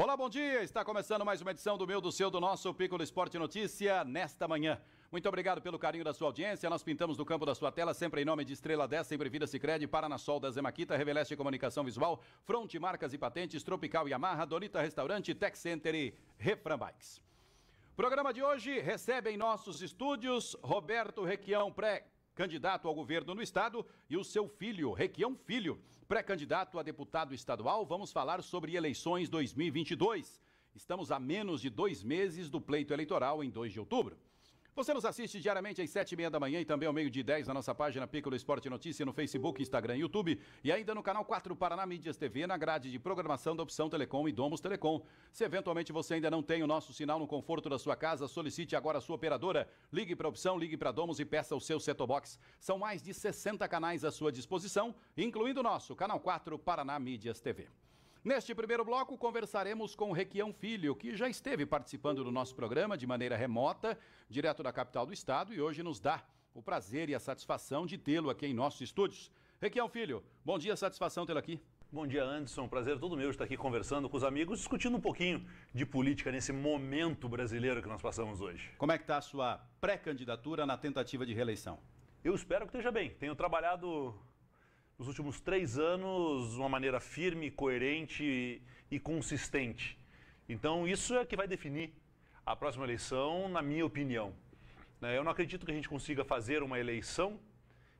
Olá, bom dia! Está começando mais uma edição do meu, do seu, do nosso Piccolo Esporte Notícia nesta manhã. Muito obrigado pelo carinho da sua audiência. Nós pintamos no campo da sua tela, sempre em nome de Estrela 10, sempre Vida Cicred, Paranasol da Zemaquita, Reveleste Comunicação Visual, Fronte Marcas e Patentes, Tropical Yamaha, Donita Restaurante, Tech Center e Refran Bikes. Programa de hoje recebe em nossos estúdios Roberto Requião, pré candidato ao governo no estado, e o seu filho, Requião Filho, pré-candidato a deputado estadual. Vamos falar sobre eleições 2022. Estamos a menos de dois meses do pleito eleitoral em 2 de outubro. Você nos assiste diariamente às sete e meia da manhã e também ao meio de dez na nossa página Piccolo Esporte Notícia no Facebook, Instagram e YouTube. E ainda no canal 4 Paraná Mídias TV, na grade de programação da Opção Telecom e Domus Telecom. Se eventualmente você ainda não tem o nosso sinal no conforto da sua casa, solicite agora a sua operadora. Ligue para a Opção, ligue para Domus e peça o seu Setobox. São mais de 60 canais à sua disposição, incluindo o nosso, Canal 4 Paraná Mídias TV. Neste primeiro bloco, conversaremos com o Requião Filho, que já esteve participando do nosso programa de maneira remota, direto da capital do estado, e hoje nos dá o prazer e a satisfação de tê-lo aqui em nossos estúdios. Requião Filho, bom dia, satisfação tê-lo aqui. Bom dia, Anderson. Prazer todo meu estar aqui conversando com os amigos, discutindo um pouquinho de política nesse momento brasileiro que nós passamos hoje. Como é que está a sua pré-candidatura na tentativa de reeleição? Eu espero que esteja bem. Tenho trabalhado nos últimos três anos de uma maneira firme, coerente e consistente. Então, isso é que vai definir a próxima eleição, na minha opinião. Né, eu não acredito que a gente consiga fazer uma eleição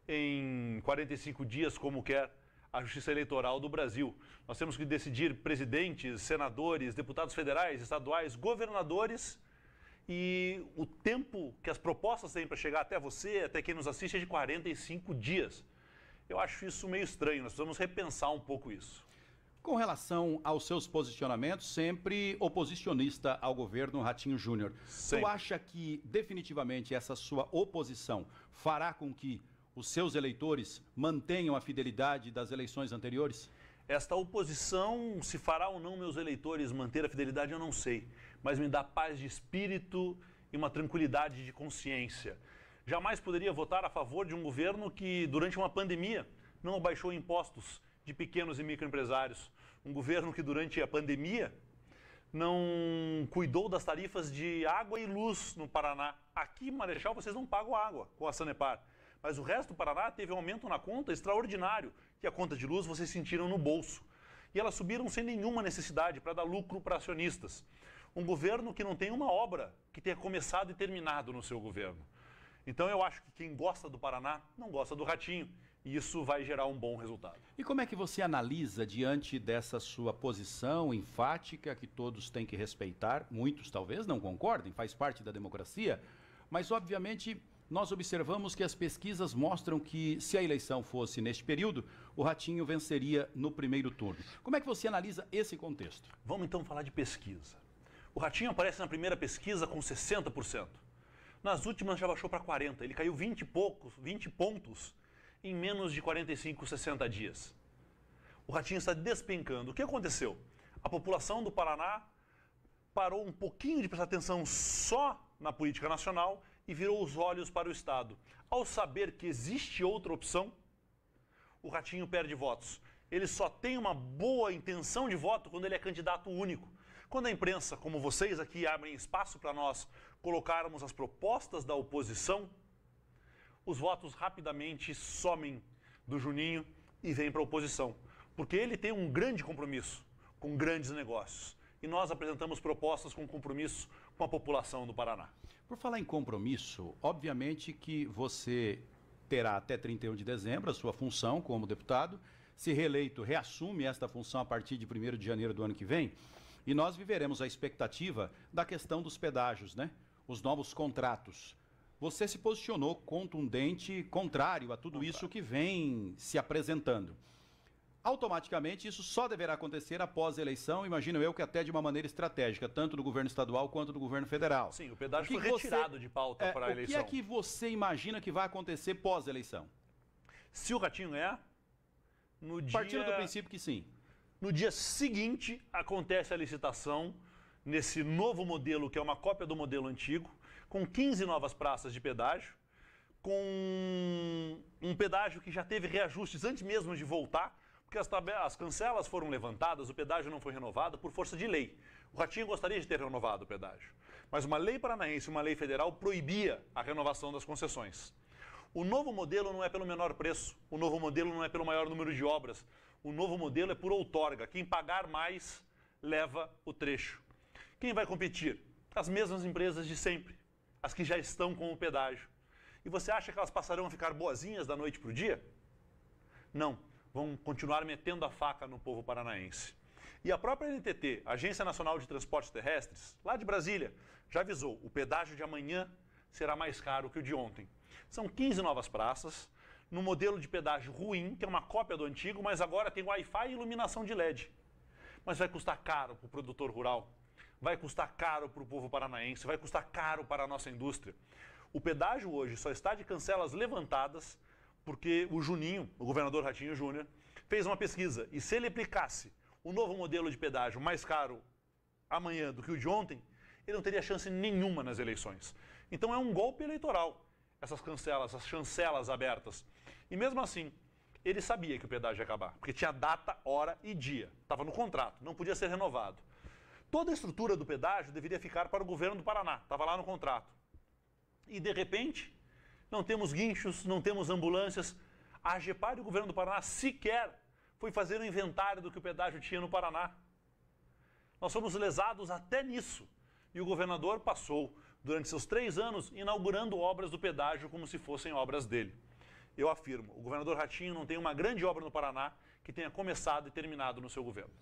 em 45 dias, como quer a Justiça Eleitoral do Brasil. Nós temos que decidir presidentes, senadores, deputados federais, estaduais, governadores. E o tempo que as propostas têm para chegar até você, até quem nos assiste, é de 45 dias. Eu acho isso meio estranho, nós precisamos repensar um pouco isso. Com relação aos seus posicionamentos, sempre oposicionista ao governo Ratinho Júnior. Tu acha que definitivamente essa sua oposição fará com que os seus eleitores mantenham a fidelidade das eleições anteriores? Esta oposição, se fará ou não meus eleitores manter a fidelidade, eu não sei. Mas me dá paz de espírito e uma tranquilidade de consciência jamais poderia votar a favor de um governo que, durante uma pandemia, não abaixou impostos de pequenos e microempresários. Um governo que, durante a pandemia, não cuidou das tarifas de água e luz no Paraná. Aqui, em Marechal, vocês não pagam água com a Sanepar. Mas o resto do Paraná teve um aumento na conta extraordinário, que a conta de luz vocês sentiram no bolso. E elas subiram sem nenhuma necessidade para dar lucro para acionistas. Um governo que não tem uma obra que tenha começado e terminado no seu governo. Então eu acho que quem gosta do Paraná não gosta do Ratinho. E isso vai gerar um bom resultado. E como é que você analisa diante dessa sua posição enfática que todos têm que respeitar? Muitos talvez não concordem, faz parte da democracia, mas obviamente nós observamos que as pesquisas mostram que, se a eleição fosse neste período, o Ratinho venceria no primeiro turno. Como é que você analisa esse contexto? Vamos então falar de pesquisa. O Ratinho aparece na primeira pesquisa com 60%. Nas últimas já baixou para 40. Ele caiu 20 e poucos, 20 pontos em menos de 45, 60 dias. O ratinho está despencando. O que aconteceu? A população do Paraná parou um pouquinho de prestar atenção só na política nacional e virou os olhos para o Estado. Ao saber que existe outra opção, o ratinho perde votos. Ele só tem uma boa intenção de voto quando ele é candidato único. Quando a imprensa, como vocês aqui, abrem espaço para nós colocarmos as propostas da oposição, os votos rapidamente somem do Juninho e vêm para a oposição. Porque ele tem um grande compromisso com grandes negócios. E nós apresentamos propostas com compromisso com a população do Paraná. Por falar em compromisso, obviamente que você terá até 31 de dezembro a sua função como deputado. Se reeleito, reassume esta função a partir de 1 de janeiro do ano que vem. E nós viveremos a expectativa da questão dos pedágios, né? os novos contratos. Você se posicionou contundente, contrário a tudo isso que vem se apresentando. Automaticamente, isso só deverá acontecer após a eleição, imagino eu que até de uma maneira estratégica, tanto do governo estadual quanto do governo federal. Sim, o pedágio o foi retirado você, de pauta é, para a eleição. O que é que você imagina que vai acontecer pós-eleição? Se o Ratinho ganhar, no dia... Partindo do princípio que sim. No dia seguinte, acontece a licitação nesse novo modelo, que é uma cópia do modelo antigo, com 15 novas praças de pedágio, com um pedágio que já teve reajustes antes mesmo de voltar, porque as, as cancelas foram levantadas, o pedágio não foi renovado por força de lei. O Ratinho gostaria de ter renovado o pedágio, mas uma lei paranaense, uma lei federal, proibia a renovação das concessões. O novo modelo não é pelo menor preço, o novo modelo não é pelo maior número de obras, o novo modelo é por outorga. Quem pagar mais leva o trecho. Quem vai competir? As mesmas empresas de sempre, as que já estão com o pedágio. E você acha que elas passarão a ficar boazinhas da noite para o dia? Não, vão continuar metendo a faca no povo paranaense. E a própria NTT, Agência Nacional de Transportes Terrestres, lá de Brasília, já avisou: o pedágio de amanhã será mais caro que o de ontem. São 15 novas praças, no modelo de pedágio ruim, que é uma cópia do antigo, mas agora tem Wi-Fi e iluminação de LED. Mas vai custar caro para o produtor rural vai custar caro para o povo paranaense, vai custar caro para a nossa indústria. O pedágio hoje só está de cancelas levantadas porque o Juninho, o governador Ratinho Júnior, fez uma pesquisa e se ele aplicasse o novo modelo de pedágio mais caro amanhã do que o de ontem, ele não teria chance nenhuma nas eleições. Então é um golpe eleitoral essas cancelas, essas chancelas abertas. E mesmo assim, ele sabia que o pedágio ia acabar, porque tinha data, hora e dia. Estava no contrato, não podia ser renovado. Toda a estrutura do pedágio deveria ficar para o governo do Paraná, estava lá no contrato. E de repente, não temos guinchos, não temos ambulâncias. A Gepar e o governo do Paraná sequer foi fazer o um inventário do que o pedágio tinha no Paraná. Nós fomos lesados até nisso. E o governador passou, durante seus três anos, inaugurando obras do pedágio como se fossem obras dele. Eu afirmo, o governador Ratinho não tem uma grande obra no Paraná que tenha começado e terminado no seu governo.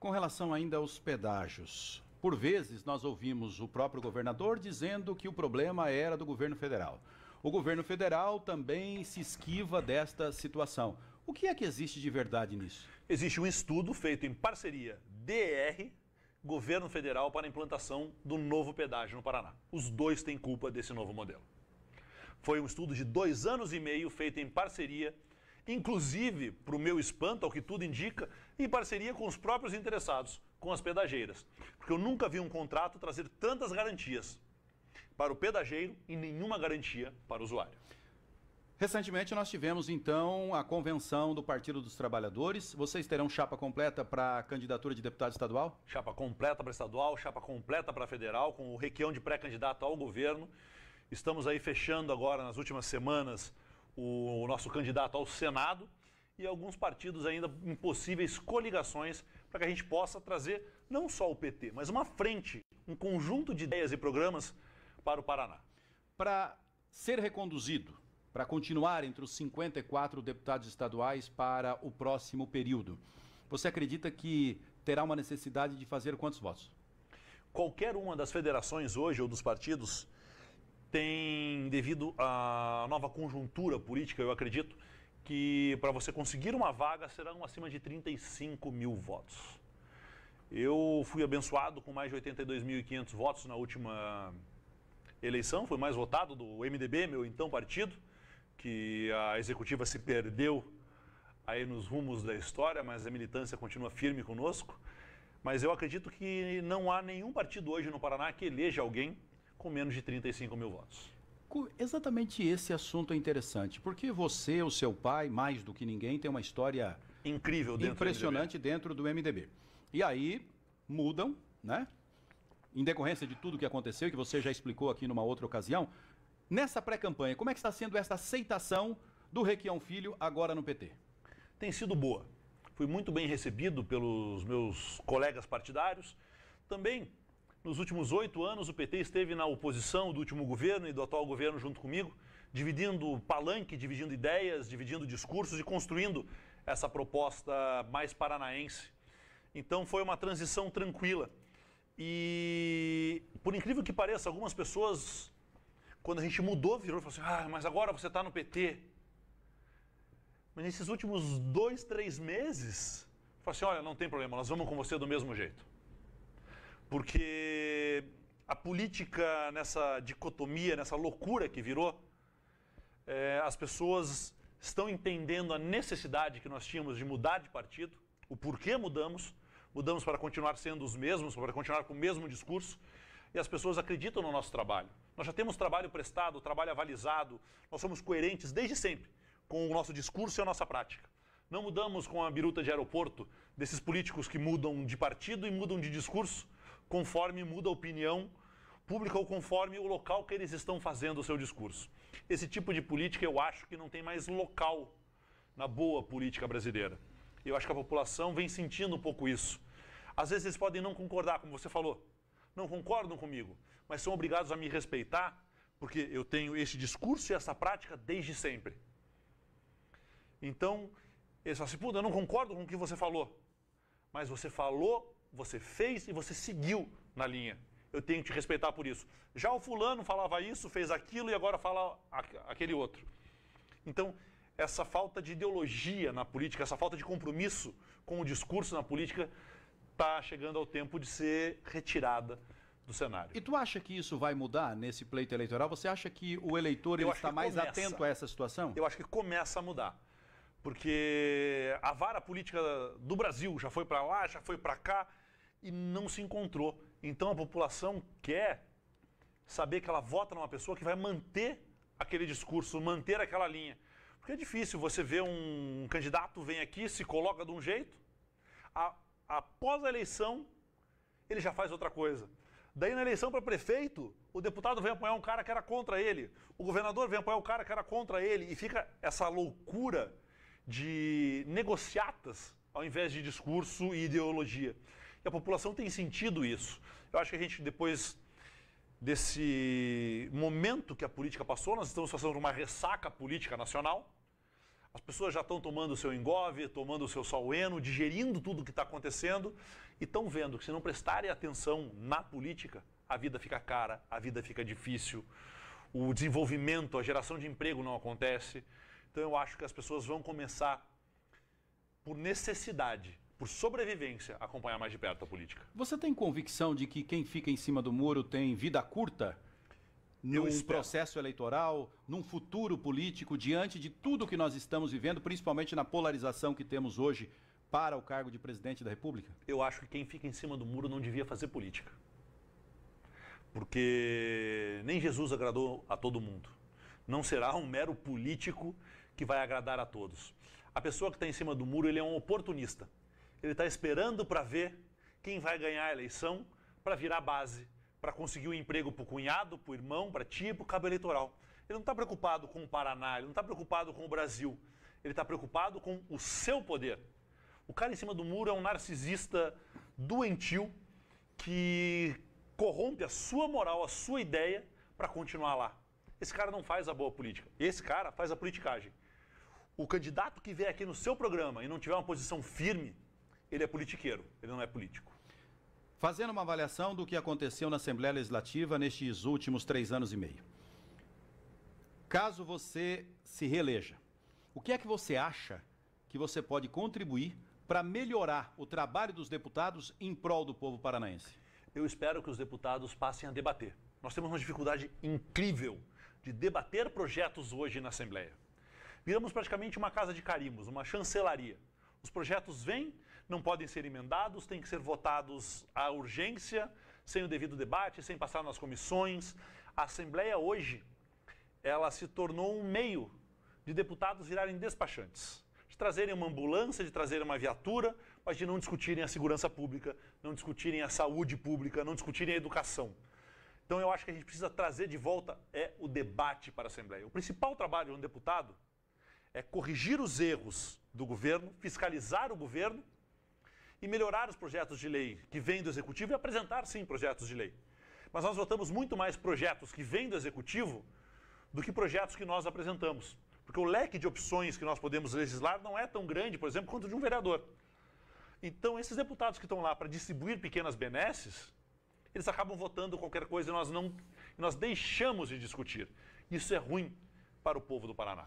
Com relação ainda aos pedágios, por vezes nós ouvimos o próprio governador dizendo que o problema era do governo federal. O governo federal também se esquiva desta situação. O que é que existe de verdade nisso? Existe um estudo feito em parceria DR, governo federal, para a implantação do novo pedágio no Paraná. Os dois têm culpa desse novo modelo. Foi um estudo de dois anos e meio feito em parceria inclusive, para o meu espanto, ao que tudo indica, em parceria com os próprios interessados, com as pedageiras. Porque eu nunca vi um contrato trazer tantas garantias para o pedageiro e nenhuma garantia para o usuário. Recentemente nós tivemos então a convenção do Partido dos Trabalhadores. Vocês terão chapa completa para a candidatura de deputado estadual? Chapa completa para estadual, chapa completa para federal, com o requião de pré-candidato ao governo. Estamos aí fechando agora nas últimas semanas o nosso candidato ao Senado e alguns partidos ainda em possíveis coligações para que a gente possa trazer não só o PT, mas uma frente, um conjunto de ideias e programas para o Paraná. Para ser reconduzido, para continuar entre os 54 deputados estaduais para o próximo período, você acredita que terá uma necessidade de fazer quantos votos? Qualquer uma das federações hoje ou dos partidos tem, devido à nova conjuntura política, eu acredito, que para você conseguir uma vaga serão acima de 35 mil votos. Eu fui abençoado com mais de 82.500 votos na última eleição, fui mais votado do MDB, meu então partido, que a executiva se perdeu aí nos rumos da história, mas a militância continua firme conosco. Mas eu acredito que não há nenhum partido hoje no Paraná que eleja alguém com menos de 35 mil votos. Exatamente esse assunto é interessante, porque você, o seu pai, mais do que ninguém, tem uma história incrível, dentro impressionante do dentro do MDB. E aí mudam, né? Em decorrência de tudo que aconteceu, que você já explicou aqui numa outra ocasião, nessa pré-campanha, como é que está sendo esta aceitação do Requião Filho agora no PT? Tem sido boa. Fui muito bem recebido pelos meus colegas partidários, também nos últimos oito anos, o PT esteve na oposição do último governo e do atual governo junto comigo, dividindo palanque, dividindo ideias, dividindo discursos e construindo essa proposta mais paranaense. Então foi uma transição tranquila. E, por incrível que pareça, algumas pessoas, quando a gente mudou, virou e falou assim: ah, mas agora você está no PT. Mas nesses últimos dois, três meses, falou assim: olha, não tem problema, nós vamos com você do mesmo jeito. Porque a política, nessa dicotomia, nessa loucura que virou, é, as pessoas estão entendendo a necessidade que nós tínhamos de mudar de partido, o porquê mudamos, mudamos para continuar sendo os mesmos, para continuar com o mesmo discurso, e as pessoas acreditam no nosso trabalho. Nós já temos trabalho prestado, trabalho avalizado, nós somos coerentes desde sempre com o nosso discurso e a nossa prática. Não mudamos com a biruta de aeroporto desses políticos que mudam de partido e mudam de discurso conforme muda a opinião pública ou conforme o local que eles estão fazendo o seu discurso. Esse tipo de política eu acho que não tem mais local na boa política brasileira. Eu acho que a população vem sentindo um pouco isso. Às vezes eles podem não concordar, como você falou, não concordam comigo, mas são obrigados a me respeitar porque eu tenho este discurso e essa prática desde sempre. Então, eles falam assim, eu não concordo com o que você falou, mas você falou você fez e você seguiu na linha. Eu tenho que te respeitar por isso. Já o fulano falava isso, fez aquilo e agora fala aquele outro. Então, essa falta de ideologia na política, essa falta de compromisso com o discurso na política está chegando ao tempo de ser retirada do cenário. E tu acha que isso vai mudar nesse pleito eleitoral? Você acha que o eleitor ele está mais começa, atento a essa situação? Eu acho que começa a mudar. Porque a vara política do Brasil já foi para lá, já foi para cá, e não se encontrou. Então a população quer saber que ela vota numa pessoa que vai manter aquele discurso, manter aquela linha. Porque é difícil você ver um candidato vem aqui, se coloca de um jeito, a, após a eleição ele já faz outra coisa. Daí na eleição para prefeito, o deputado vem apoiar um cara que era contra ele, o governador vem apoiar um cara que era contra ele, e fica essa loucura de negociatas ao invés de discurso e ideologia. E a população tem sentido isso. Eu acho que a gente, depois desse momento que a política passou, nós estamos passando uma ressaca política nacional. As pessoas já estão tomando o seu engove, tomando o seu soleno, digerindo tudo o que está acontecendo e estão vendo que se não prestarem atenção na política, a vida fica cara, a vida fica difícil, o desenvolvimento, a geração de emprego não acontece. Então eu acho que as pessoas vão começar, por necessidade, por sobrevivência, acompanhar mais de perto a política. Você tem convicção de que quem fica em cima do muro tem vida curta? Num processo eleitoral, num futuro político, diante de tudo que nós estamos vivendo, principalmente na polarização que temos hoje para o cargo de presidente da República? Eu acho que quem fica em cima do muro não devia fazer política. Porque nem Jesus agradou a todo mundo. Não será um mero político que vai agradar a todos. A pessoa que está em cima do muro, ele é um oportunista. Ele está esperando para ver quem vai ganhar a eleição para virar base, para conseguir um emprego para o cunhado, para o irmão, para e para o cabo eleitoral. Ele não está preocupado com o Paraná, ele não está preocupado com o Brasil. Ele está preocupado com o seu poder. O cara em cima do muro é um narcisista doentio que corrompe a sua moral, a sua ideia para continuar lá. Esse cara não faz a boa política. Esse cara faz a politicagem. O candidato que vier aqui no seu programa e não tiver uma posição firme, ele é politiqueiro, ele não é político. Fazendo uma avaliação do que aconteceu na Assembleia Legislativa nestes últimos três anos e meio. Caso você se reeleja, o que é que você acha que você pode contribuir para melhorar o trabalho dos deputados em prol do povo paranaense? Eu espero que os deputados passem a debater. Nós temos uma dificuldade incrível de debater projetos hoje na Assembleia. Viramos praticamente uma casa de carimbos, uma chancelaria. Os projetos vêm, não podem ser emendados, têm que ser votados à urgência, sem o devido debate, sem passar nas comissões. A Assembleia hoje, ela se tornou um meio de deputados virarem despachantes, de trazerem uma ambulância, de trazerem uma viatura, mas de não discutirem a segurança pública, não discutirem a saúde pública, não discutirem a educação. Então eu acho que a gente precisa trazer de volta é o debate para a Assembleia. O principal trabalho de um deputado é corrigir os erros do governo, fiscalizar o governo e melhorar os projetos de lei que vêm do Executivo e apresentar, sim, projetos de lei. Mas nós votamos muito mais projetos que vêm do Executivo do que projetos que nós apresentamos. Porque o leque de opções que nós podemos legislar não é tão grande, por exemplo, quanto de um vereador. Então, esses deputados que estão lá para distribuir pequenas benesses, eles acabam votando qualquer coisa e nós, não, nós deixamos de discutir. Isso é ruim para o povo do Paraná.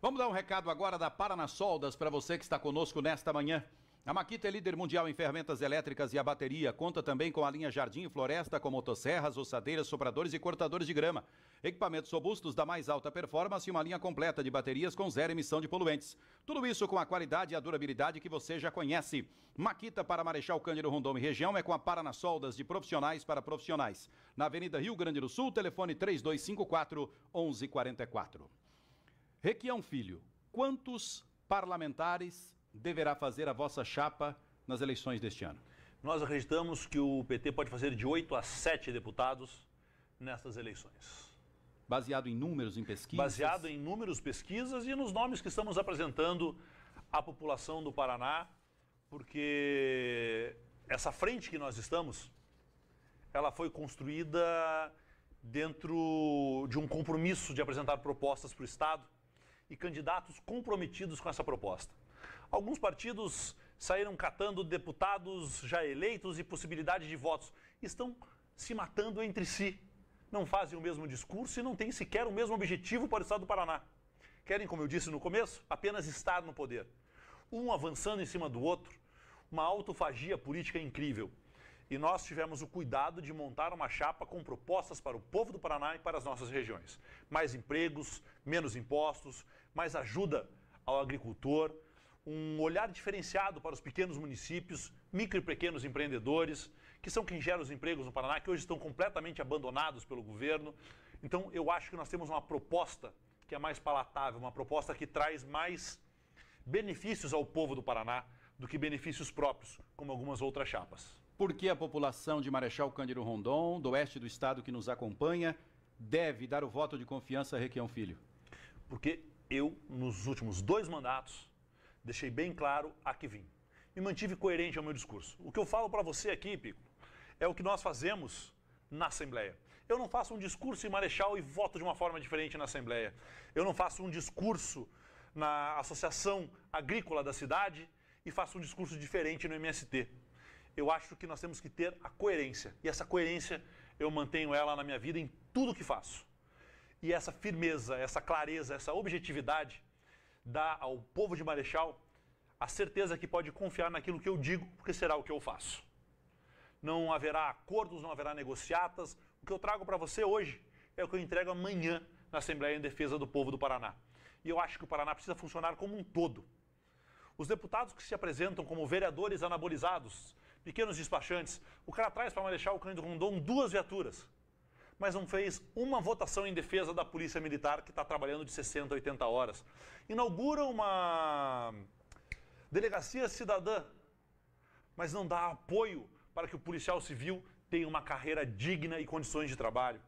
Vamos dar um recado agora da Paranasoldas para você que está conosco nesta manhã. A Maquita é líder mundial em ferramentas elétricas e a bateria. Conta também com a linha Jardim e Floresta, com motosserras, ossadeiras, sopradores e cortadores de grama. Equipamentos robustos da mais alta performance e uma linha completa de baterias com zero emissão de poluentes. Tudo isso com a qualidade e a durabilidade que você já conhece. Maquita para Marechal Cândido Rondon e região é com a Paranassoldas de profissionais para profissionais. Na Avenida Rio Grande do Sul, telefone 3254 1144. Requião Filho, quantos parlamentares deverá fazer a vossa chapa nas eleições deste ano? Nós acreditamos que o PT pode fazer de 8 a 7 deputados nessas eleições. Baseado em números, em pesquisas? Baseado em números, pesquisas e nos nomes que estamos apresentando à população do Paraná, porque essa frente que nós estamos, ela foi construída dentro de um compromisso de apresentar propostas para o Estado e candidatos comprometidos com essa proposta. Alguns partidos saíram catando deputados já eleitos e possibilidade de votos. Estão se matando entre si. Não fazem o mesmo discurso e não têm sequer o mesmo objetivo para o estado do Paraná. Querem, como eu disse no começo, apenas estar no poder. Um avançando em cima do outro, uma autofagia política incrível. E nós tivemos o cuidado de montar uma chapa com propostas para o povo do Paraná e para as nossas regiões. Mais empregos, menos impostos, mais ajuda ao agricultor, um olhar diferenciado para os pequenos municípios, micro e pequenos empreendedores, que são quem gera os empregos no Paraná, que hoje estão completamente abandonados pelo governo. Então, eu acho que nós temos uma proposta que é mais palatável, uma proposta que traz mais benefícios ao povo do Paraná do que benefícios próprios, como algumas outras chapas. Por que a população de Marechal Cândido Rondon, do oeste do estado que nos acompanha, deve dar o voto de confiança a Requião Filho? Porque eu, nos últimos dois mandatos, Deixei bem claro a que vim. e mantive coerente ao meu discurso. O que eu falo para você aqui, Pico, é o que nós fazemos na Assembleia. Eu não faço um discurso em Marechal e voto de uma forma diferente na Assembleia. Eu não faço um discurso na Associação Agrícola da cidade e faço um discurso diferente no MST. Eu acho que nós temos que ter a coerência. E essa coerência eu mantenho ela na minha vida em tudo que faço. E essa firmeza, essa clareza, essa objetividade dá ao povo de Marechal a certeza que pode confiar naquilo que eu digo, porque será o que eu faço. Não haverá acordos, não haverá negociatas. O que eu trago para você hoje é o que eu entrego amanhã na Assembleia em Defesa do Povo do Paraná. E eu acho que o Paraná precisa funcionar como um todo. Os deputados que se apresentam como vereadores anabolizados, pequenos despachantes, o cara traz para Marechal o Cândido Rondon duas viaturas mas não fez uma votação em defesa da polícia militar que está trabalhando de 60 a 80 horas. Inaugura uma delegacia cidadã, mas não dá apoio para que o policial civil tenha uma carreira digna e condições de trabalho.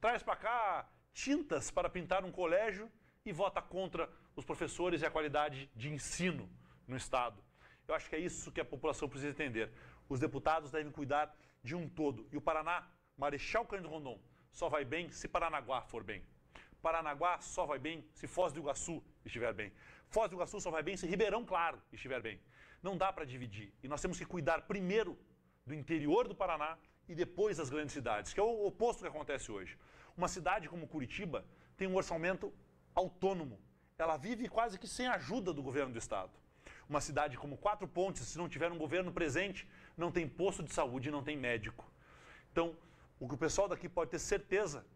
Traz para cá tintas para pintar um colégio e vota contra os professores e a qualidade de ensino no Estado. Eu acho que é isso que a população precisa entender. Os deputados devem cuidar de um todo. E o Paraná Marechal Cândido Rondon só vai bem se Paranaguá for bem. Paranaguá só vai bem se Foz do Iguaçu estiver bem. Foz do Iguaçu só vai bem se Ribeirão Claro estiver bem. Não dá para dividir. E nós temos que cuidar primeiro do interior do Paraná e depois das grandes cidades, que é o oposto que acontece hoje. Uma cidade como Curitiba tem um orçamento autônomo. Ela vive quase que sem ajuda do governo do estado. Uma cidade como Quatro Pontes, se não tiver um governo presente, não tem posto de saúde, não tem médico. Então, o que o pessoal daqui pode ter certeza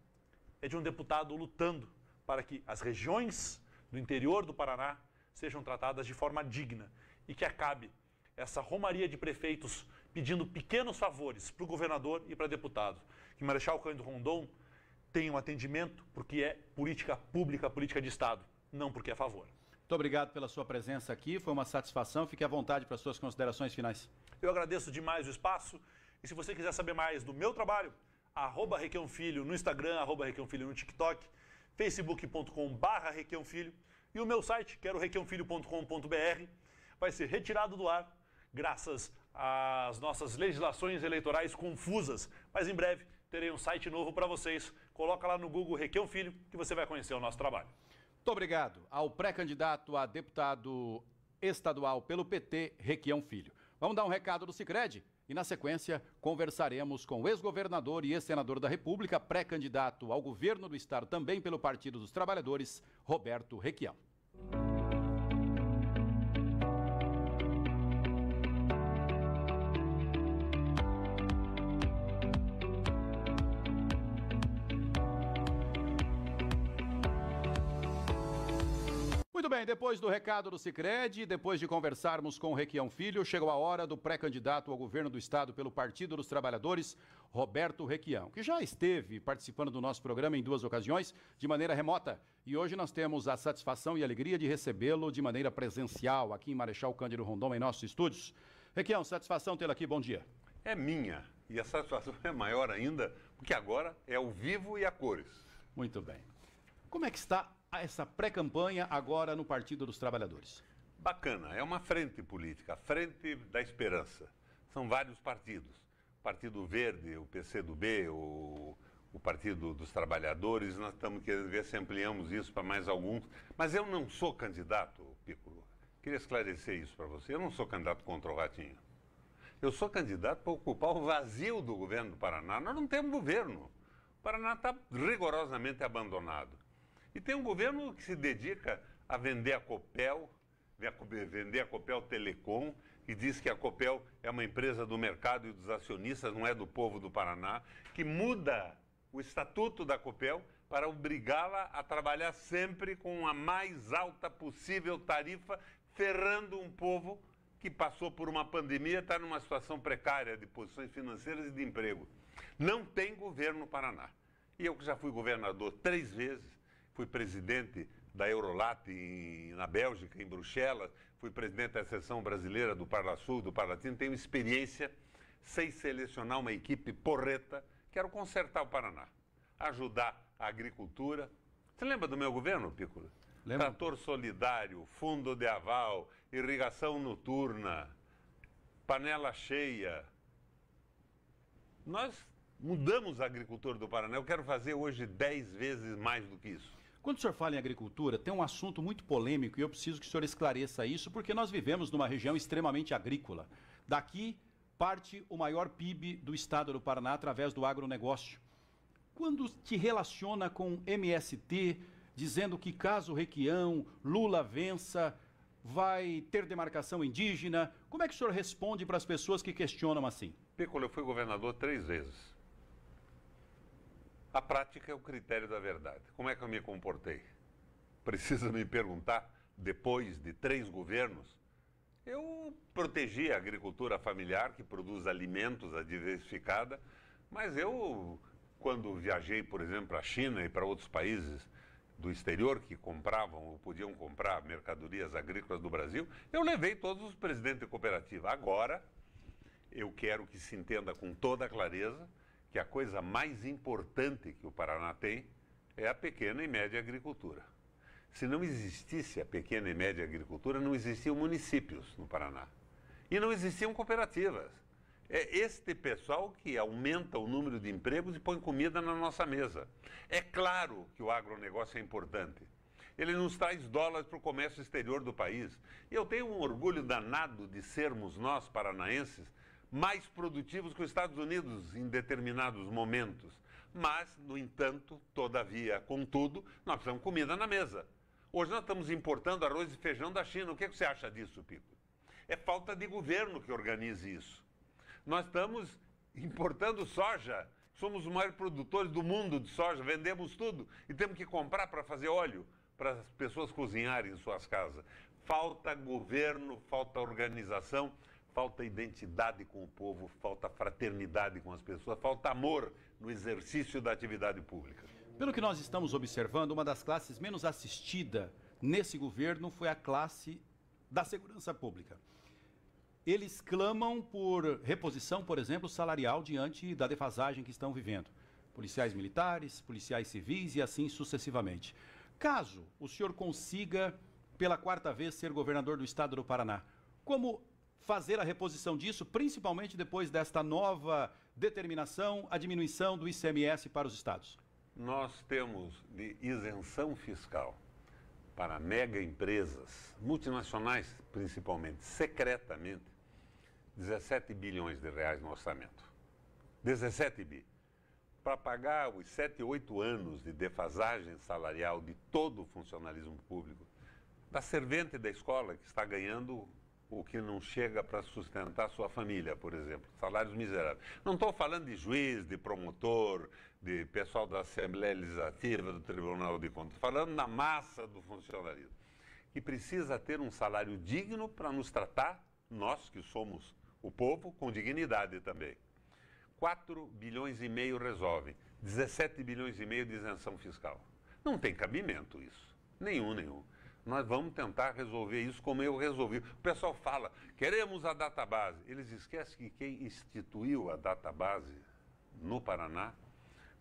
é de um deputado lutando para que as regiões do interior do Paraná sejam tratadas de forma digna e que acabe essa romaria de prefeitos pedindo pequenos favores para o governador e para deputado. Que o Marechal Cândido Rondon tenha um atendimento porque é política pública, política de Estado, não porque é favor. Muito obrigado pela sua presença aqui, foi uma satisfação. Fique à vontade para suas considerações finais. Eu agradeço demais o espaço e se você quiser saber mais do meu trabalho, arroba Requião Filho no Instagram, arroba Requião Filho no TikTok, facebook.com barra Requião Filho e o meu site, que era o vai ser retirado do ar graças às nossas legislações eleitorais confusas. Mas em breve terei um site novo para vocês. Coloca lá no Google Requião Filho que você vai conhecer o nosso trabalho. Muito obrigado ao pré-candidato a deputado estadual pelo PT, Requião Filho. Vamos dar um recado do Cicred? E na sequência, conversaremos com o ex-governador e ex-senador da República, pré-candidato ao governo do Estado também pelo Partido dos Trabalhadores, Roberto Requião. bem, depois do recado do Cicred, depois de conversarmos com o Requião Filho, chegou a hora do pré-candidato ao governo do estado pelo Partido dos Trabalhadores, Roberto Requião, que já esteve participando do nosso programa em duas ocasiões, de maneira remota. E hoje nós temos a satisfação e alegria de recebê-lo de maneira presencial aqui em Marechal Cândido Rondon, em nossos estúdios. Requião, satisfação tê-lo aqui, bom dia. É minha, e a satisfação é maior ainda, porque agora é ao vivo e a cores. Muito bem. Como é que está essa pré-campanha agora no Partido dos Trabalhadores? Bacana, é uma frente política, a frente da esperança. São vários partidos. O Partido Verde, o PCdoB, o, o Partido dos Trabalhadores, nós estamos querendo ver se ampliamos isso para mais alguns. Mas eu não sou candidato, Piccolo. Queria esclarecer isso para você. Eu não sou candidato contra o Ratinho. Eu sou candidato para ocupar o vazio do governo do Paraná. Nós não temos governo. O Paraná está rigorosamente abandonado. E tem um governo que se dedica a vender a Copel, vender a Copel Telecom, e diz que a Copel é uma empresa do mercado e dos acionistas, não é do povo do Paraná, que muda o estatuto da Copel para obrigá-la a trabalhar sempre com a mais alta possível tarifa, ferrando um povo que passou por uma pandemia, está numa situação precária de posições financeiras e de emprego. Não tem governo no Paraná. E eu que já fui governador três vezes, fui presidente da Eurolat em, na Bélgica, em Bruxelas, fui presidente da seção brasileira do Parla Sul, do Parlatino, tenho experiência, sem selecionar uma equipe porreta, quero consertar o Paraná, ajudar a agricultura. Você lembra do meu governo, Piccolo? Lembra? Trator solidário, fundo de aval, irrigação noturna, panela cheia. Nós mudamos a agricultura do Paraná. Eu quero fazer hoje dez vezes mais do que isso. Quando o senhor fala em agricultura, tem um assunto muito polêmico e eu preciso que o senhor esclareça isso, porque nós vivemos numa região extremamente agrícola. Daqui parte o maior PIB do estado do Paraná através do agronegócio. Quando te relaciona com MST, dizendo que caso Requião, Lula vença, vai ter demarcação indígena, como é que o senhor responde para as pessoas que questionam assim? Piccolo, eu fui governador três vezes. A prática é o critério da verdade. Como é que eu me comportei? Precisa me perguntar, depois de três governos, eu protegi a agricultura familiar, que produz alimentos, a diversificada, mas eu, quando viajei, por exemplo, para a China e para outros países do exterior que compravam ou podiam comprar mercadorias agrícolas do Brasil, eu levei todos os presidentes de cooperativa. Agora, eu quero que se entenda com toda clareza que a coisa mais importante que o Paraná tem é a pequena e média agricultura. Se não existisse a pequena e média agricultura, não existiam municípios no Paraná. E não existiam cooperativas. É este pessoal que aumenta o número de empregos e põe comida na nossa mesa. É claro que o agronegócio é importante. Ele nos traz dólares para o comércio exterior do país. E eu tenho um orgulho danado de sermos nós, paranaenses, mais produtivos que os Estados Unidos em determinados momentos. Mas, no entanto, todavia, contudo, nós precisamos comida na mesa. Hoje nós estamos importando arroz e feijão da China. O que, é que você acha disso, Pico? É falta de governo que organize isso. Nós estamos importando soja. Somos os maiores produtores do mundo de soja, vendemos tudo e temos que comprar para fazer óleo para as pessoas cozinharem em suas casas. Falta governo, falta organização falta identidade com o povo, falta fraternidade com as pessoas, falta amor no exercício da atividade pública. Pelo que nós estamos observando, uma das classes menos assistida nesse governo foi a classe da segurança pública. Eles clamam por reposição, por exemplo, salarial diante da defasagem que estão vivendo. Policiais militares, policiais civis e assim sucessivamente. Caso o senhor consiga, pela quarta vez, ser governador do estado do Paraná, como fazer a reposição disso, principalmente depois desta nova determinação, a diminuição do ICMS para os estados? Nós temos de isenção fiscal para mega empresas, multinacionais principalmente, secretamente, 17 bilhões de reais no orçamento. 17 bi. Para pagar os 7, 8 anos de defasagem salarial de todo o funcionalismo público, da servente da escola que está ganhando o que não chega para sustentar sua família, por exemplo. Salários miseráveis. Não estou falando de juiz, de promotor, de pessoal da Assembleia Legislativa, do Tribunal de Contas. Falando na massa do funcionalismo, que precisa ter um salário digno para nos tratar, nós que somos o povo, com dignidade também. 4 bilhões e meio resolve, 17 bilhões e meio de isenção fiscal. Não tem cabimento isso. Nenhum, nenhum. Nós vamos tentar resolver isso como eu resolvi. O pessoal fala, queremos a database. Eles esquecem que quem instituiu a database no Paraná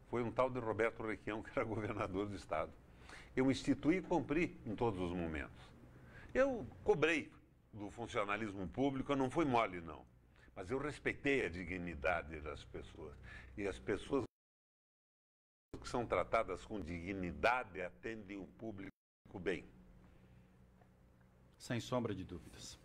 foi um tal de Roberto Requião, que era governador do Estado. Eu instituí e cumpri em todos os momentos. Eu cobrei do funcionalismo público, eu não fui mole, não. Mas eu respeitei a dignidade das pessoas. E as pessoas que são tratadas com dignidade atendem o público bem sem sombra de dúvidas.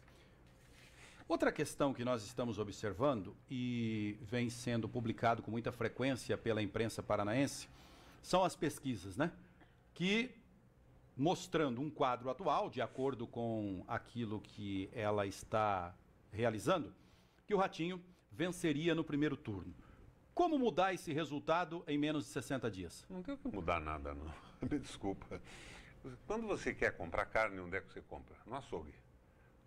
Outra questão que nós estamos observando e vem sendo publicado com muita frequência pela imprensa paranaense são as pesquisas, né? Que mostrando um quadro atual, de acordo com aquilo que ela está realizando, que o Ratinho venceria no primeiro turno. Como mudar esse resultado em menos de 60 dias? Não tem que mudar nada, não. Me desculpa. Quando você quer comprar carne, onde é que você compra? No açougue.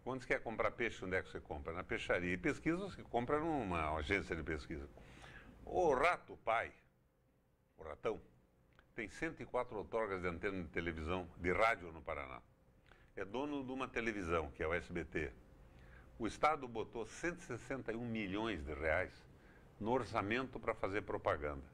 Quando você quer comprar peixe, onde é que você compra? Na peixaria. E pesquisa você compra numa agência de pesquisa. O rato pai, o ratão, tem 104 outorgas de antena de televisão, de rádio no Paraná. É dono de uma televisão, que é o SBT. O Estado botou 161 milhões de reais no orçamento para fazer propaganda.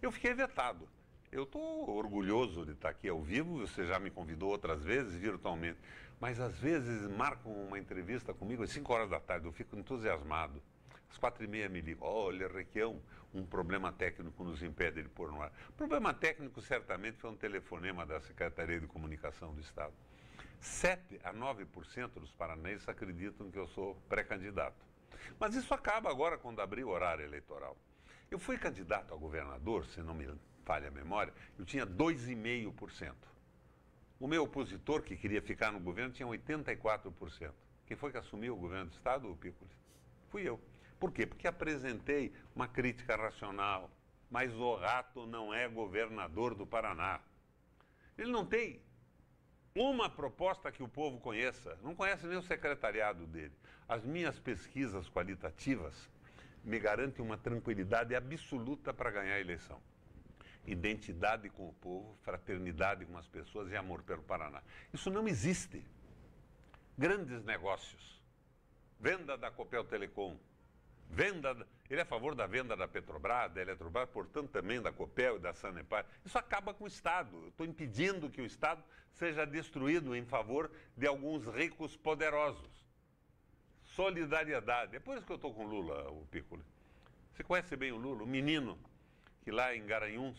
Eu fiquei vetado. Eu estou orgulhoso de estar aqui ao vivo, você já me convidou outras vezes virtualmente, mas às vezes marcam uma entrevista comigo às 5 horas da tarde, eu fico entusiasmado. Às quatro e meia me ligam, olha, Requião, um problema técnico nos impede de pôr no ar. problema técnico certamente foi um telefonema da Secretaria de Comunicação do Estado. 7 a 9% dos paranaenses acreditam que eu sou pré-candidato. Mas isso acaba agora quando abri o horário eleitoral. Eu fui candidato a governador, se não me falha a memória, eu tinha 2,5%. O meu opositor, que queria ficar no governo, tinha 84%. Quem foi que assumiu o governo do Estado, o Pícolis? Fui eu. Por quê? Porque apresentei uma crítica racional. Mas o rato não é governador do Paraná. Ele não tem uma proposta que o povo conheça, não conhece nem o secretariado dele. As minhas pesquisas qualitativas me garantem uma tranquilidade absoluta para ganhar a eleição identidade com o povo, fraternidade com as pessoas e amor pelo Paraná. Isso não existe. Grandes negócios. Venda da Copel Telecom. Venda, ele é a favor da venda da Petrobras, da Eletrobras, portanto também da Copel e da Sanepar. Isso acaba com o Estado. Eu estou impedindo que o Estado seja destruído em favor de alguns ricos poderosos. Solidariedade. É por isso que eu estou com Lula, o Piccolo. Você conhece bem o Lula, o menino que lá em Garanhuns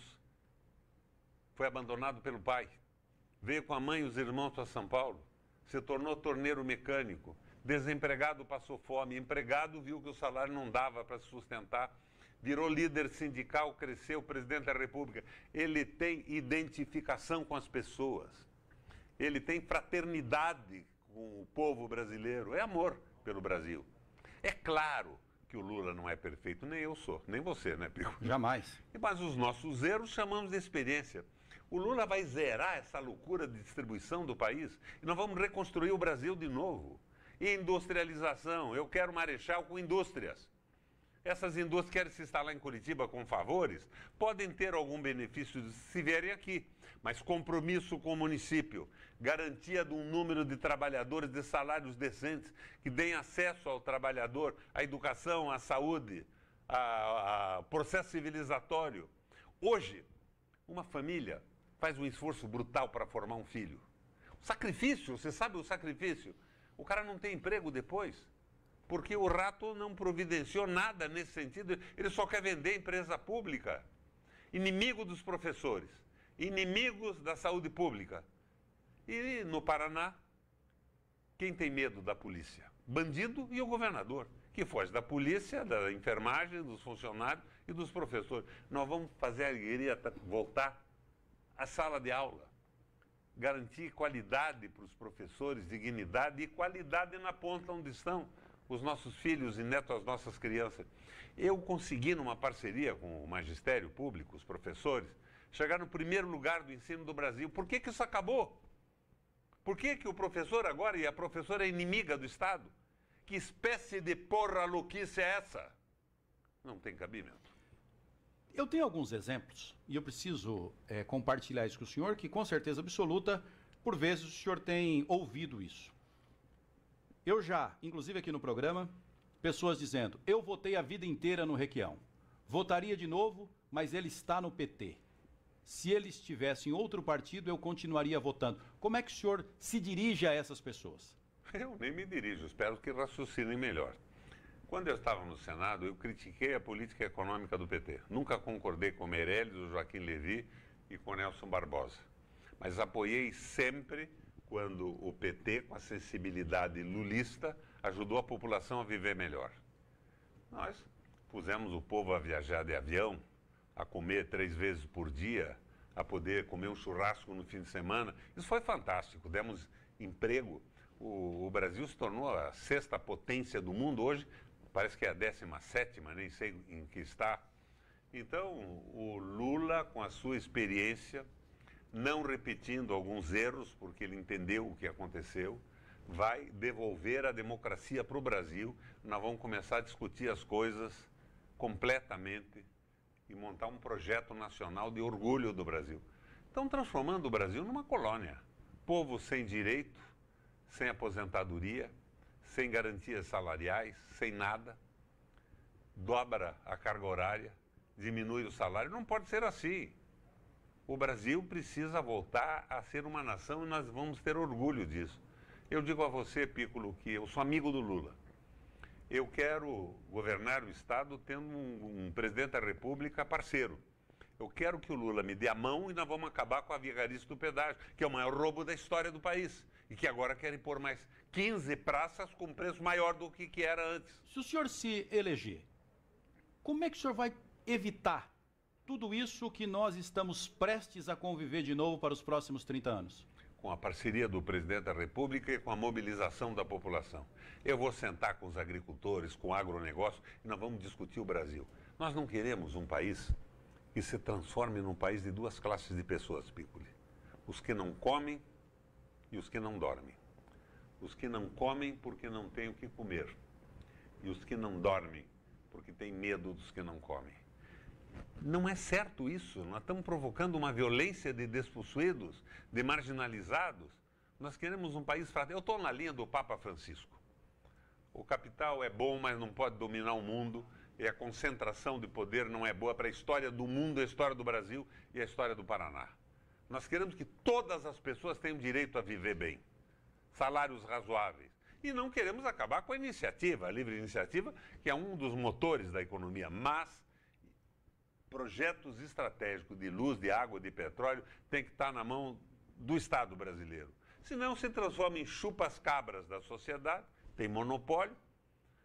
foi abandonado pelo pai, veio com a mãe e os irmãos para São Paulo, se tornou torneiro mecânico, desempregado passou fome, empregado viu que o salário não dava para se sustentar, virou líder sindical, cresceu presidente da República. Ele tem identificação com as pessoas, ele tem fraternidade com o povo brasileiro, é amor pelo Brasil. É claro que o Lula não é perfeito, nem eu sou, nem você, né, Pico? Jamais. Mas os nossos erros chamamos de experiência. O Lula vai zerar essa loucura de distribuição do país e nós vamos reconstruir o Brasil de novo. E industrialização, eu quero marechal com indústrias. Essas indústrias querem se instalar em Curitiba com favores, podem ter algum benefício se vierem aqui mas compromisso com o município, garantia de um número de trabalhadores de salários decentes, que deem acesso ao trabalhador, à educação, à saúde, ao processo civilizatório. Hoje, uma família faz um esforço brutal para formar um filho. O sacrifício, você sabe o sacrifício? O cara não tem emprego depois porque o rato não providenciou nada nesse sentido, ele só quer vender empresa pública. Inimigo dos professores, inimigos da saúde pública. E no Paraná, quem tem medo da polícia? Bandido e o governador, que foge da polícia, da enfermagem, dos funcionários e dos professores. Nós vamos fazer a alegria voltar à sala de aula, garantir qualidade para os professores, dignidade e qualidade na ponta onde estão os nossos filhos e netos, as nossas crianças. Eu consegui, numa parceria com o magistério público, os professores, chegar no primeiro lugar do ensino do Brasil. Por que, que isso acabou? Por que, que o professor agora e a professora é inimiga do Estado? Que espécie de porra louquice é essa? Não tem cabimento. Eu tenho alguns exemplos e eu preciso é, compartilhar isso com o senhor, que com certeza absoluta, por vezes o senhor tem ouvido isso. Eu já, inclusive aqui no programa, pessoas dizendo: eu votei a vida inteira no Requião, votaria de novo, mas ele está no PT se ele estivesse em outro partido, eu continuaria votando. Como é que o senhor se dirige a essas pessoas? Eu nem me dirijo, espero que raciocinem melhor. Quando eu estava no Senado, eu critiquei a política econômica do PT. Nunca concordei com Meirelles, o Joaquim Levy e com Nelson Barbosa. Mas apoiei sempre quando o PT, com a sensibilidade lulista, ajudou a população a viver melhor. Nós pusemos o povo a viajar de avião, a comer três vezes por dia, a poder comer um churrasco no fim de semana. Isso foi fantástico. Demos emprego. O, o Brasil se tornou a sexta potência do mundo hoje. Parece que é a décima sétima, nem sei em que está. Então, o Lula, com a sua experiência, não repetindo alguns erros, porque ele entendeu o que aconteceu, vai devolver a democracia para o Brasil. Nós vamos começar a discutir as coisas completamente e montar um projeto nacional de orgulho do Brasil. Estão transformando o Brasil numa colônia. Povo sem direito, sem aposentadoria, sem garantias salariais, sem nada. Dobra a carga horária, diminui o salário. Não pode ser assim. O Brasil precisa voltar a ser uma nação e nós vamos ter orgulho disso. Eu digo a você, Piccolo, que eu sou amigo do Lula eu quero governar o Estado tendo um, um, presidente da República parceiro. Eu quero que o Lula me dê a mão e nós vamos acabar com a vigarice do pedágio, que é o maior roubo da história do país. E que agora querem pôr mais 15 praças com preço maior do que, que era antes. Se o senhor se eleger, como é que o senhor vai evitar tudo isso que nós estamos prestes a conviver de novo para os próximos 30 anos? com a parceria do presidente da República e com a mobilização da população. Eu vou sentar com os agricultores, com o agronegócio e nós vamos discutir o Brasil. Nós não queremos um país que se transforme num país de duas classes de pessoas, Piccoli: os que não comem e os que não dormem. Os que não comem porque não têm o que comer e os que não dormem porque têm medo dos que não comem. Não é certo isso. Nós estamos provocando uma violência de despossuídos, de marginalizados. Nós queremos um país fraterno. Eu estou na linha do Papa Francisco. O capital é bom, mas não pode dominar o mundo. E a concentração de poder não é boa para a história do mundo, a história do Brasil e a história do Paraná. Nós queremos que todas as pessoas tenham direito a viver bem, salários razoáveis. E não queremos acabar com a iniciativa, a livre iniciativa, que é um dos motores da economia. Mas projetos estratégicos de luz, de água, de petróleo, tem que estar na mão do Estado brasileiro. Senão se transforma em chupas-cabras da sociedade, tem monopólio,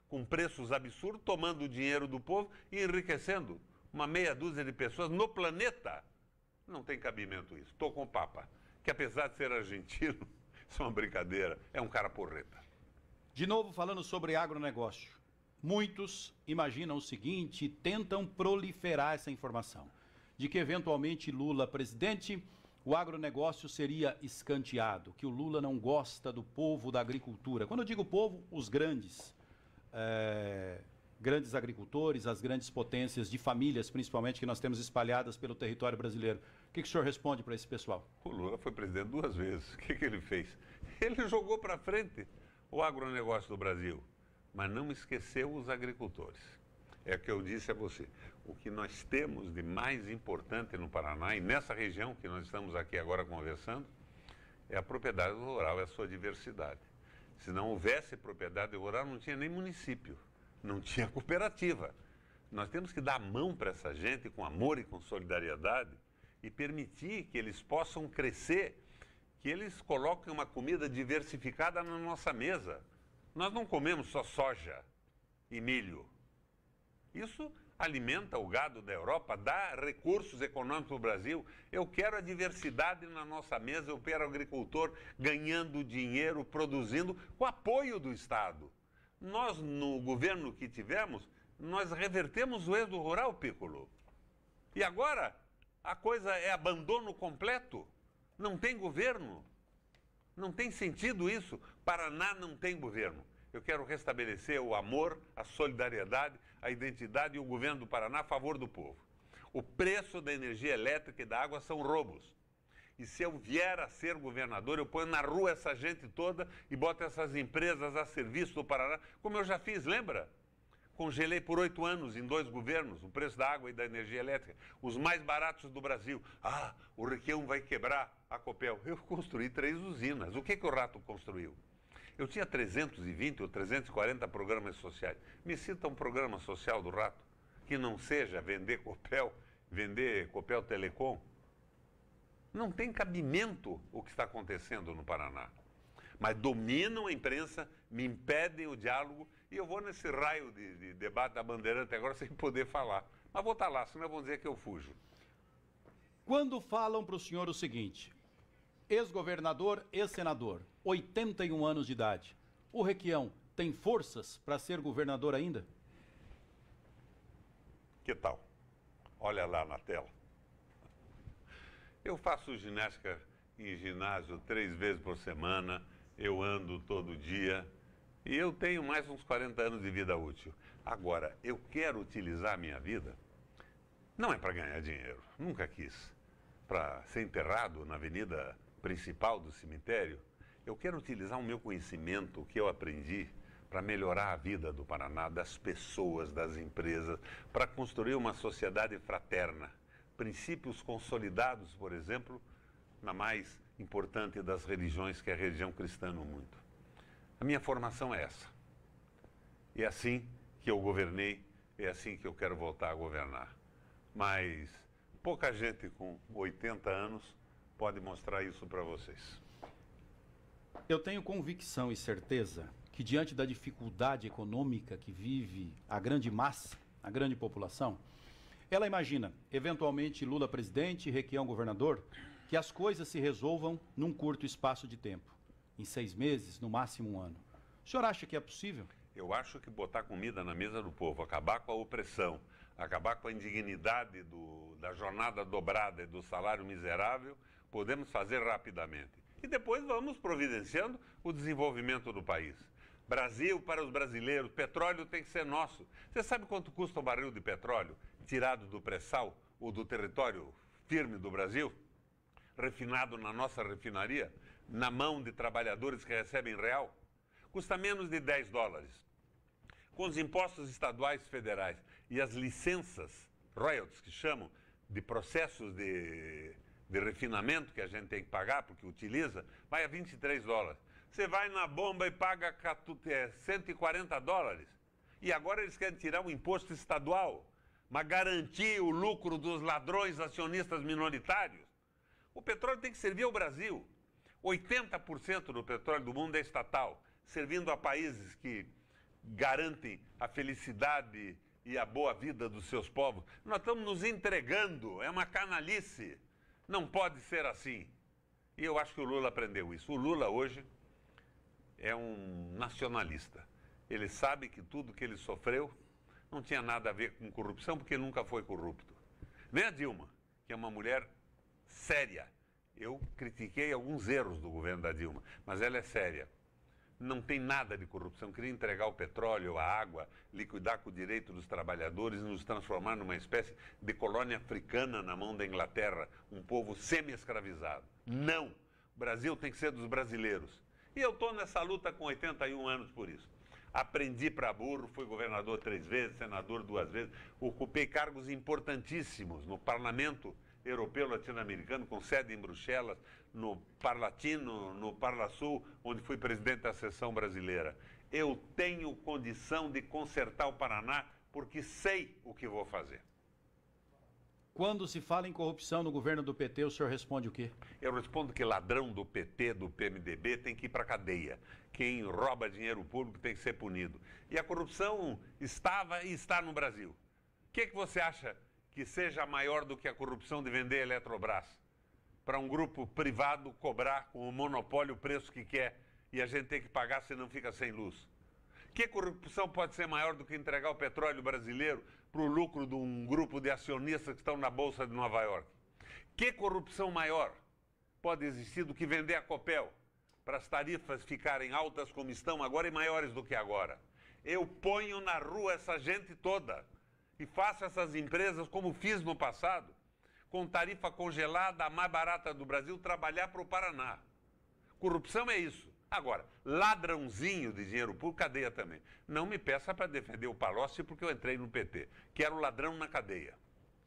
com preços absurdos, tomando o dinheiro do povo e enriquecendo uma meia dúzia de pessoas no planeta. Não tem cabimento isso. Estou com o Papa, que apesar de ser argentino, isso é uma brincadeira, é um cara porreta. De novo, falando sobre agronegócio. Muitos imaginam o seguinte e tentam proliferar essa informação: de que eventualmente Lula presidente, o agronegócio seria escanteado, que o Lula não gosta do povo da agricultura. Quando eu digo povo, os grandes. É, grandes agricultores, as grandes potências de famílias, principalmente, que nós temos espalhadas pelo território brasileiro. O que, que o senhor responde para esse pessoal? O Lula foi presidente duas vezes. O que, que ele fez? Ele jogou para frente o agronegócio do Brasil mas não esqueceu os agricultores. É o que eu disse a você. O que nós temos de mais importante no Paraná e nessa região que nós estamos aqui agora conversando é a propriedade rural, é a sua diversidade. Se não houvesse propriedade rural, não tinha nem município, não tinha cooperativa. Nós temos que dar a mão para essa gente com amor e com solidariedade e permitir que eles possam crescer, que eles coloquem uma comida diversificada na nossa mesa. Nós não comemos só soja e milho. Isso alimenta o gado da Europa, dá recursos econômicos para o Brasil. Eu quero a diversidade na nossa mesa, eu quero o agricultor ganhando dinheiro, produzindo, com apoio do Estado. Nós, no governo que tivemos, nós revertemos o êxodo rural, Piccolo. E agora a coisa é abandono completo. Não tem governo. Não tem sentido isso. Paraná não tem governo. Eu quero restabelecer o amor, a solidariedade, a identidade e o governo do Paraná a favor do povo. O preço da energia elétrica e da água são roubos. E se eu vier a ser governador, eu ponho na rua essa gente toda e boto essas empresas a serviço do Paraná, como eu já fiz, lembra? Congelei por oito anos em dois governos o preço da água e da energia elétrica, os mais baratos do Brasil. Ah, o Requião vai quebrar a Copel. Eu construí três usinas. O que, que o rato construiu? Eu tinha 320 ou 340 programas sociais. Me cita um programa social do rato que não seja vender Copel, vender Copel Telecom. Não tem cabimento o que está acontecendo no Paraná. Mas dominam a imprensa, me impedem o diálogo e eu vou nesse raio de, de debate da bandeirante agora sem poder falar. Mas vou estar tá lá, senão vão dizer que eu fujo. Quando falam para o senhor o seguinte, ex-governador, ex-senador, 81 anos de idade, o Requião tem forças para ser governador ainda? Que tal? Olha lá na tela. Eu faço ginástica em ginásio três vezes por semana, eu ando todo dia, e eu tenho mais uns 40 anos de vida útil. Agora, eu quero utilizar a minha vida, não é para ganhar dinheiro, nunca quis, para ser enterrado na avenida principal do cemitério. Eu quero utilizar o meu conhecimento, o que eu aprendi, para melhorar a vida do Paraná, das pessoas, das empresas, para construir uma sociedade fraterna. Princípios consolidados, por exemplo, na mais importante das religiões, que é a religião cristã no mundo. A minha formação é essa. É assim que eu governei, é assim que eu quero voltar a governar. Mas pouca gente com 80 anos pode mostrar isso para vocês. Eu tenho convicção e certeza que, diante da dificuldade econômica que vive a grande massa, a grande população, ela imagina, eventualmente Lula presidente, Requião governador, que as coisas se resolvam num curto espaço de tempo em seis meses, no máximo um ano. O senhor acha que é possível? Eu acho que botar comida na mesa do povo, acabar com a opressão, acabar com a indignidade do, da jornada dobrada e do salário miserável, podemos fazer rapidamente. E depois vamos providenciando o desenvolvimento do país. Brasil para os brasileiros, petróleo tem que ser nosso. Você sabe quanto custa o um barril de petróleo tirado do pré-sal ou do território firme do Brasil? Refinado na nossa refinaria? na mão de trabalhadores que recebem real, custa menos de 10 dólares. Com os impostos estaduais e federais e as licenças, royalties que chamam, de processos de, de refinamento que a gente tem que pagar, porque utiliza, vai a 23 dólares. Você vai na bomba e paga 140 é, dólares. E agora eles querem tirar um imposto estadual, mas garantir o lucro dos ladrões acionistas minoritários. O petróleo tem que servir ao Brasil. 80% do petróleo do mundo é estatal, servindo a países que garantem a felicidade e a boa vida dos seus povos. Nós estamos nos entregando, é uma canalice. Não pode ser assim. E eu acho que o Lula aprendeu isso. O Lula hoje é um nacionalista. Ele sabe que tudo que ele sofreu não tinha nada a ver com corrupção, porque nunca foi corrupto. Nem né, a Dilma, que é uma mulher séria, eu critiquei alguns erros do governo da Dilma, mas ela é séria. Não tem nada de corrupção. Queria entregar o petróleo, a água, liquidar com o direito dos trabalhadores, nos transformar numa espécie de colônia africana na mão da Inglaterra, um povo semi-escravizado. Não! O Brasil tem que ser dos brasileiros. E eu estou nessa luta com 81 anos por isso. Aprendi para burro, fui governador três vezes, senador duas vezes, ocupei cargos importantíssimos no parlamento europeu latino-americano, com sede em Bruxelas, no Parlatino, no Parlasul, onde fui presidente da seção brasileira. Eu tenho condição de consertar o Paraná porque sei o que vou fazer. Quando se fala em corrupção no governo do PT, o senhor responde o quê? Eu respondo que ladrão do PT, do PMDB, tem que ir para cadeia. Quem rouba dinheiro público tem que ser punido. E a corrupção estava e está no Brasil. O que, que você acha que seja maior do que a corrupção de vender a Eletrobras para um grupo privado cobrar com o monopólio o preço que quer e a gente ter que pagar senão fica sem luz. Que corrupção pode ser maior do que entregar o petróleo brasileiro para o lucro de um grupo de acionistas que estão na Bolsa de Nova York? Que corrupção maior pode existir do que vender a Copel para as tarifas ficarem altas como estão agora e maiores do que agora? Eu ponho na rua essa gente toda e faço essas empresas, como fiz no passado, com tarifa congelada, a mais barata do Brasil, trabalhar para o Paraná. Corrupção é isso. Agora, ladrãozinho de dinheiro público, cadeia também. Não me peça para defender o Palocci porque eu entrei no PT. Quero ladrão na cadeia,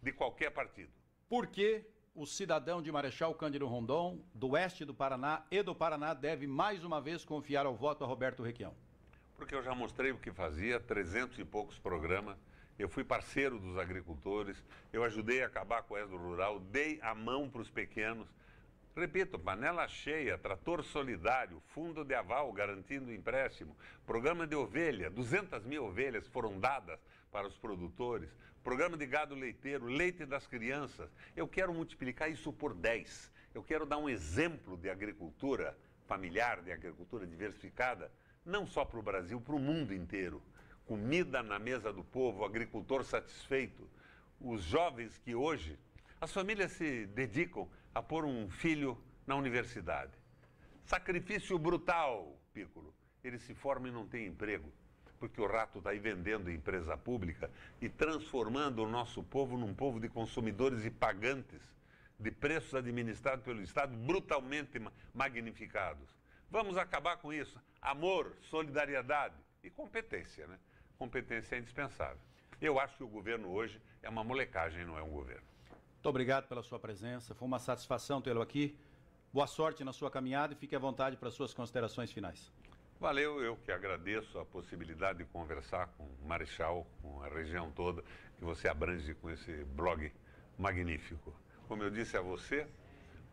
de qualquer partido. Por que o cidadão de Marechal Cândido Rondon, do oeste do Paraná e do Paraná, deve mais uma vez confiar ao voto a Roberto Requião? Porque eu já mostrei o que fazia, 300 e poucos programas eu fui parceiro dos agricultores, eu ajudei a acabar com o do rural, dei a mão para os pequenos. Repito, panela cheia, trator solidário, fundo de aval garantindo empréstimo, programa de ovelha, 200 mil ovelhas foram dadas para os produtores, programa de gado leiteiro, leite das crianças. Eu quero multiplicar isso por 10. Eu quero dar um exemplo de agricultura familiar, de agricultura diversificada, não só para o Brasil, para o mundo inteiro comida na mesa do povo, o agricultor satisfeito, os jovens que hoje, as famílias se dedicam a pôr um filho na universidade. Sacrifício brutal, Piccolo. Ele se forma e não tem emprego, porque o rato está aí vendendo empresa pública e transformando o nosso povo num povo de consumidores e pagantes de preços administrados pelo Estado brutalmente magnificados. Vamos acabar com isso. Amor, solidariedade e competência, né? competência é indispensável. Eu acho que o governo hoje é uma molecagem, não é um governo. Muito obrigado pela sua presença. Foi uma satisfação tê-lo aqui. Boa sorte na sua caminhada e fique à vontade para suas considerações finais. Valeu, eu que agradeço a possibilidade de conversar com o Marechal, com a região toda que você abrange com esse blog magnífico. Como eu disse a você,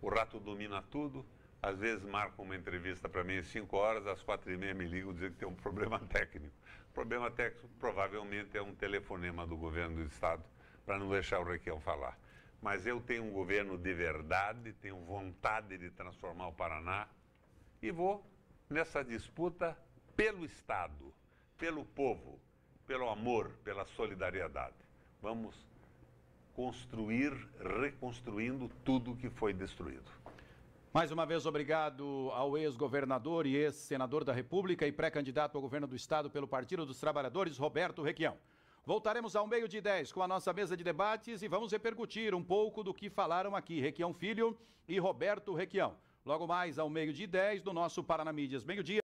o rato domina tudo. Às vezes marca uma entrevista para mim às 5 horas, às 4 e meia me ligam dizendo que tem um problema técnico problema até provavelmente é um telefonema do governo do Estado para não deixar o Requião falar. Mas eu tenho um governo de verdade, tenho vontade de transformar o Paraná e vou nessa disputa pelo Estado, pelo povo, pelo amor, pela solidariedade. Vamos construir, reconstruindo tudo que foi destruído. Mais uma vez, obrigado ao ex-governador e ex-senador da República e pré-candidato ao governo do Estado pelo Partido dos Trabalhadores, Roberto Requião. Voltaremos ao meio de 10 com a nossa mesa de debates e vamos repercutir um pouco do que falaram aqui Requião Filho e Roberto Requião. Logo mais ao meio de 10 do nosso Paraná Mídias. Meio-dia.